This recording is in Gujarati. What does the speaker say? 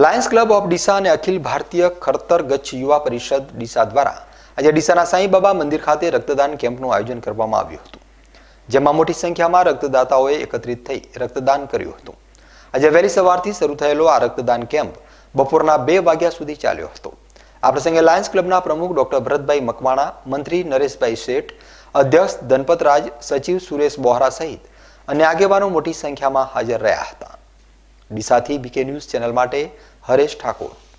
લાયન્સ ક્લબ ઓફ ડીસા અને અખિલ ભારતીય ખડતર ગચ્છ યુવા પરિષદ ડીસા દ્વારા આજે ડીસાના સાંઈબાબા મંદિર ખાતે રક્તદાન કેમ્પનું આયોજન કરવામાં આવ્યું હતું જેમાં મોટી સંખ્યામાં રક્તદાતાઓએ એકત્રિત થઈ રક્તદાન કર્યું હતું આજે વહેલી સવારથી શરૂ થયેલો આ રક્તદાન કેમ્પ બપોરના બે વાગ્યા સુધી ચાલ્યો હતો આ પ્રસંગે લાયન્સ ક્લબના પ્રમુખ ડોક્ટર ભરતભાઈ મકવાણા મંત્રી નરેશભાઈ શેઠ અધ્યક્ષ ધનપતરાજ સચિવ સુરેશ બોહરા સહિત અને આગેવાનો મોટી સંખ્યામાં હાજર રહ્યા હતા Deesa BK news channel Haresh Thakur